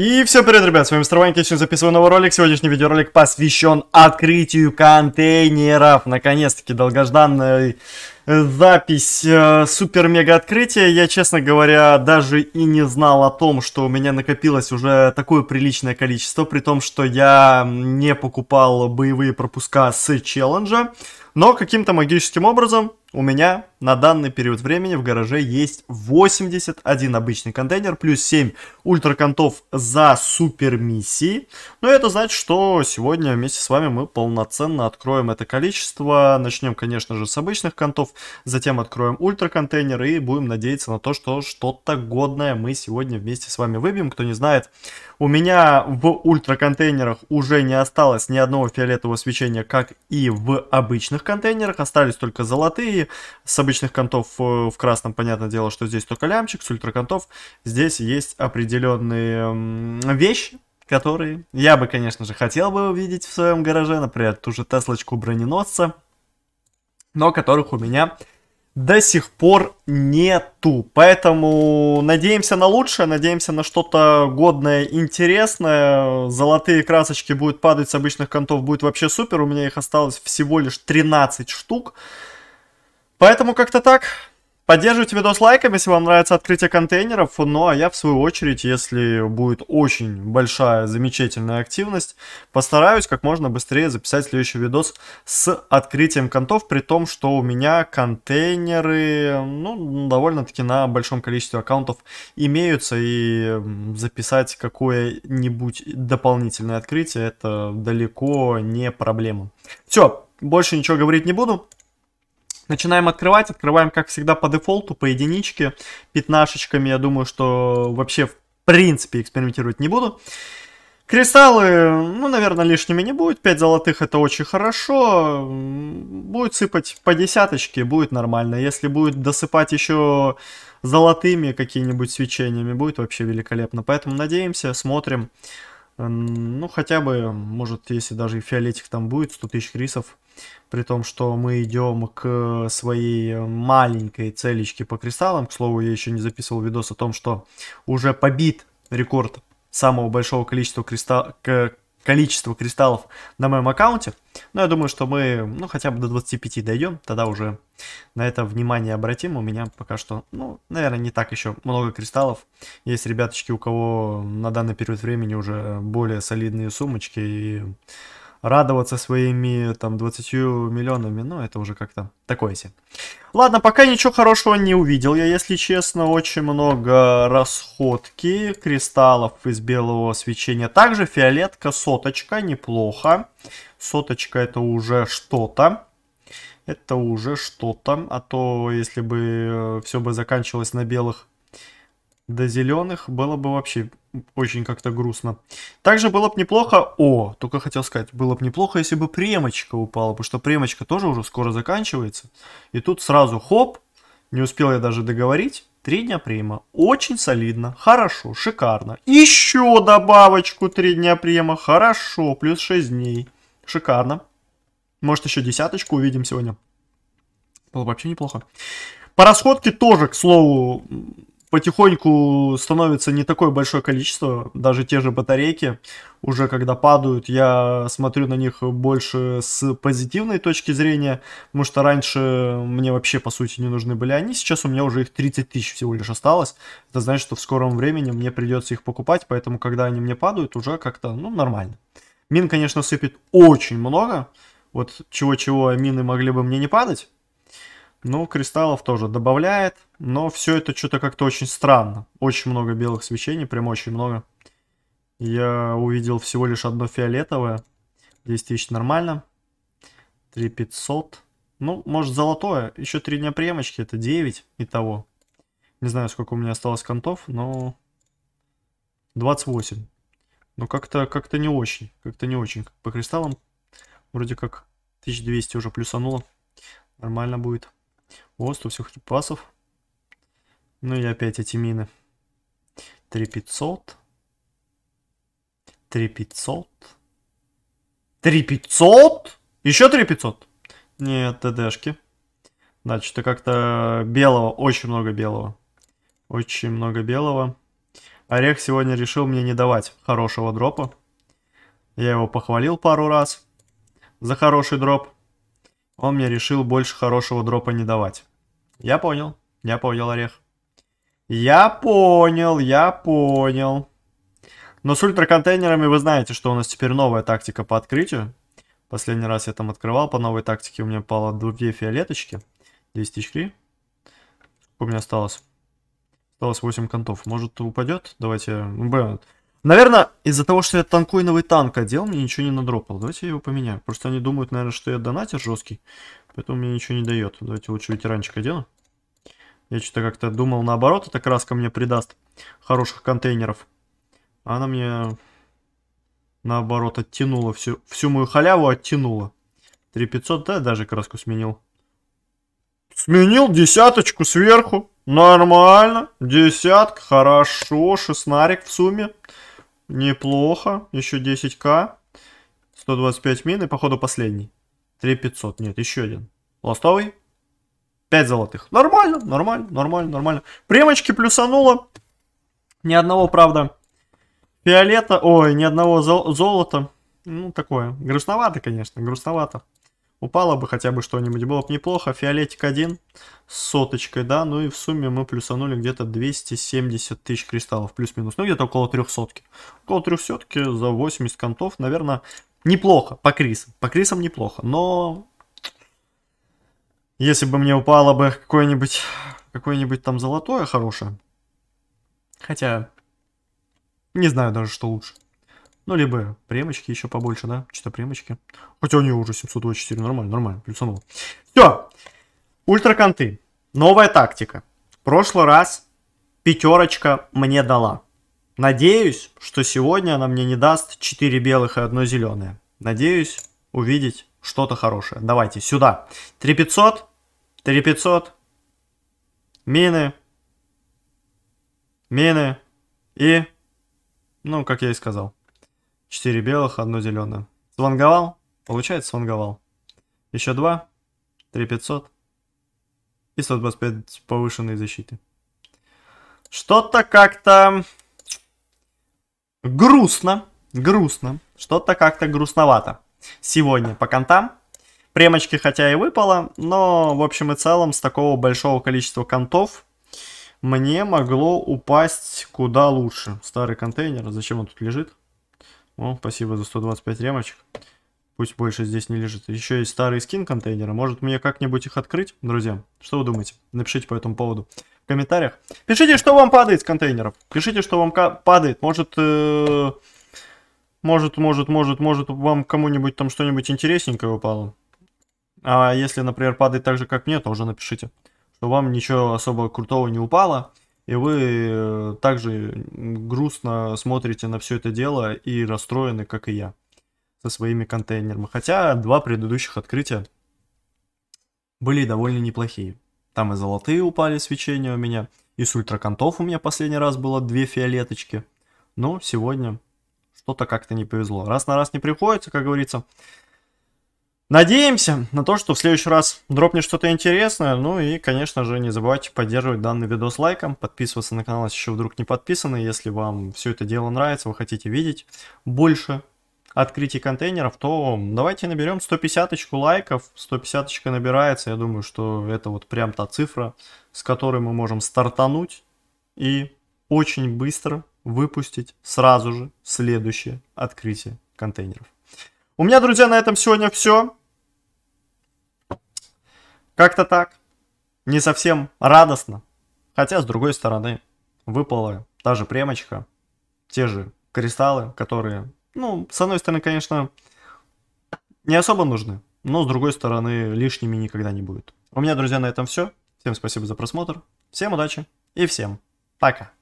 И все, привет, ребят, с вами Старванька, сегодня записываю новый ролик. Сегодняшний видеоролик посвящен открытию контейнеров. Наконец-таки долгожданный запись э, супер-мега открытия. Я, честно говоря, даже и не знал о том, что у меня накопилось уже такое приличное количество, при том, что я не покупал боевые пропуска с челленджа. Но каким-то магическим образом у меня на данный период времени в гараже есть 81 обычный контейнер, плюс 7 ультраконтов за супер миссии. Но это значит, что сегодня вместе с вами мы полноценно откроем это количество. Начнем, конечно же, с обычных контов. Затем откроем ультра контейнер и будем надеяться на то, что что-то годное мы сегодня вместе с вами выбьем. Кто не знает, у меня в ультра контейнерах уже не осталось ни одного фиолетового свечения, как и в обычных контейнерах. Остались только золотые. С обычных контов э, в красном, понятное дело, что здесь только лямчик. С ультра контов здесь есть определенные вещи, которые я бы, конечно же, хотел бы увидеть в своем гараже, например, ту же Теслочку броненосца, но которых у меня до сих пор нету. Поэтому надеемся на лучшее, надеемся на что-то годное, интересное. Золотые красочки будут падать с обычных контов, будет вообще супер. У меня их осталось всего лишь 13 штук. Поэтому как-то так. Поддерживайте видос лайком, если вам нравится открытие контейнеров, ну а я в свою очередь, если будет очень большая замечательная активность, постараюсь как можно быстрее записать следующий видос с открытием контов, при том, что у меня контейнеры, ну, довольно-таки на большом количестве аккаунтов имеются, и записать какое-нибудь дополнительное открытие, это далеко не проблема. Все, больше ничего говорить не буду. Начинаем открывать, открываем, как всегда, по дефолту, по единичке, пятнашечками, я думаю, что вообще в принципе экспериментировать не буду. Кристаллы, ну, наверное, лишними не будет. 5 золотых это очень хорошо. Будет сыпать по десяточке, будет нормально. Если будет досыпать еще золотыми какими-нибудь свечениями, будет вообще великолепно. Поэтому надеемся, смотрим. Эм, ну, хотя бы, может, если даже и фиолетик там будет, 100 тысяч рисов. При том, что мы идем к своей маленькой целичке по кристаллам. К слову, я еще не записывал видос о том, что уже побит рекорд самого большого количества кристалл количество кристаллов на моем аккаунте. Но я думаю, что мы ну, хотя бы до 25 дойдем, тогда уже на это внимание обратим. У меня пока что, ну, наверное, не так еще много кристаллов. Есть ребяточки, у кого на данный период времени уже более солидные сумочки и радоваться своими там 20 миллионами, ну это уже как-то такое себе. Ладно, пока ничего хорошего не увидел я, если честно, очень много расходки кристаллов из белого свечения. Также фиолетка, соточка, неплохо. Соточка это уже что-то. Это уже что-то, а то если бы э, все бы заканчивалось на белых до зеленых было бы вообще очень как-то грустно. Также было бы неплохо... О, только хотел сказать, было бы неплохо, если бы премочка упала, потому что премочка тоже уже скоро заканчивается. И тут сразу хоп, не успел я даже договорить. Три дня према. Очень солидно, хорошо, шикарно. Еще добавочку три дня према. Хорошо, плюс 6 дней. Шикарно. Может еще десяточку увидим сегодня. Было бы вообще неплохо. По расходке тоже, к слову, потихоньку становится не такое большое количество, даже те же батарейки, уже когда падают, я смотрю на них больше с позитивной точки зрения, потому что раньше мне вообще, по сути, не нужны были они, сейчас у меня уже их 30 тысяч всего лишь осталось, это значит, что в скором времени мне придется их покупать, поэтому, когда они мне падают, уже как-то, ну, нормально. Мин, конечно, сыпет очень много, вот чего-чего мины могли бы мне не падать, ну, кристаллов тоже добавляет, но все это что-то как-то очень странно. Очень много белых свечений, прям очень много. Я увидел всего лишь одно фиолетовое. 10 тысяч нормально. 3500. Ну, может, золотое. Еще 3 дня приемочки, это 9 и того. Не знаю, сколько у меня осталось контов, но... 28. Ну, как-то как, -то, как -то не очень. Как-то не очень. По кристаллам вроде как 1200 уже плюсануло. Нормально будет. Ост у всех припасов. Ну и опять эти мины. 3500. 3500. 3500? Еще 3500? Нет, ТДшки. Значит, это как-то белого, очень много белого. Очень много белого. Орех сегодня решил мне не давать хорошего дропа. Я его похвалил пару раз за хороший дроп. Он мне решил больше хорошего дропа не давать. Я понял. Я понял, Орех. Я понял, я понял. Но с ультраконтейнерами вы знаете, что у нас теперь новая тактика по открытию. Последний раз я там открывал по новой тактике. У меня пало две фиолеточки. 10 тысяч кри. Сколько у меня осталось? Осталось 8 контов. Может упадет? Давайте... ну Блин, Наверное, из-за того, что я танкоиновый танк одел, мне ничего не надропал. Давайте я его поменяю. Просто они думают, наверное, что я донатер жесткий. Поэтому мне ничего не дает. Давайте лучше ветеранчик одену. Я что-то как-то думал наоборот, эта краска мне придаст хороших контейнеров. А она мне наоборот оттянула всю, всю мою халяву, оттянула. 3500, да, даже краску сменил. Сменил десяточку сверху. Нормально. Десятка, хорошо. Шестнарик в сумме. Неплохо. Еще 10к. 125 мин. И, походу, последний. 3500. Нет, еще один. Ластовый. 5 золотых. Нормально, нормально, нормально, нормально. Примочки плюсануло. Ни одного, правда, фиолета. Ой, ни одного зол золота. Ну, такое. Грустновато, конечно, грустновато. Упало бы хотя бы что-нибудь, было бы неплохо. Фиолетик один с соточкой, да, ну и в сумме мы плюсанули где-то 270 тысяч кристаллов, плюс-минус, ну где-то около 300. -ки. Около 300 за 80 контов, наверное, неплохо по крисам. По крисам неплохо, но если бы мне упало бы какое-нибудь какое-нибудь там золотое хорошее, хотя не знаю даже, что лучше. Ну, либо премочки еще побольше, да? Что-то премочки. Хотя у нее уже 724, нормально, нормально, плюсанул. Все. Ультраконты. Новая тактика. В прошлый раз пятерочка мне дала. Надеюсь, что сегодня она мне не даст 4 белых и 1 зеленое. Надеюсь увидеть что-то хорошее. Давайте сюда. 3500, 3500, мины, мины и, ну, как я и сказал, 4 белых, 1 зеленое. Сванговал? Получается сванговал. Еще 2. 3500. И 125 повышенной защиты. Что-то как-то грустно. Грустно. Что-то как-то грустновато. Сегодня по контам. Премочки хотя и выпало, но в общем и целом с такого большого количества контов мне могло упасть куда лучше. Старый контейнер, зачем он тут лежит? О, спасибо за 125 ремочек. Пусть больше здесь не лежит. Еще есть старый скин контейнера. Может мне как-нибудь их открыть, друзья? Что вы думаете? Напишите по этому поводу в комментариях. Пишите, что вам падает с контейнеров. Пишите, что вам падает. Может... Э может, может, может, может вам кому-нибудь там что-нибудь интересненькое упало. А если, например, падает так же, как мне, то уже напишите, что вам ничего особо крутого не упало и вы э, также грустно смотрите на все это дело и расстроены, как и я, со своими контейнерами. Хотя два предыдущих открытия были довольно неплохие. Там и золотые упали свечения у меня, и с ультракантов у меня последний раз было две фиолеточки. Но сегодня что-то как-то не повезло. Раз на раз не приходится, как говорится. Надеемся на то, что в следующий раз дропнет что-то интересное. Ну и, конечно же, не забывайте поддерживать данный видос лайком, подписываться на канал, если еще вдруг не подписаны. Если вам все это дело нравится, вы хотите видеть больше открытий контейнеров, то давайте наберем 150 лайков. 150 набирается, я думаю, что это вот прям та цифра, с которой мы можем стартануть и очень быстро выпустить сразу же следующее открытие контейнеров. У меня, друзья, на этом сегодня все. Как-то так. Не совсем радостно. Хотя, с другой стороны, выпала та же премочка, те же кристаллы, которые, ну, с одной стороны, конечно, не особо нужны, но с другой стороны, лишними никогда не будет. У меня, друзья, на этом все. Всем спасибо за просмотр, всем удачи и всем пока.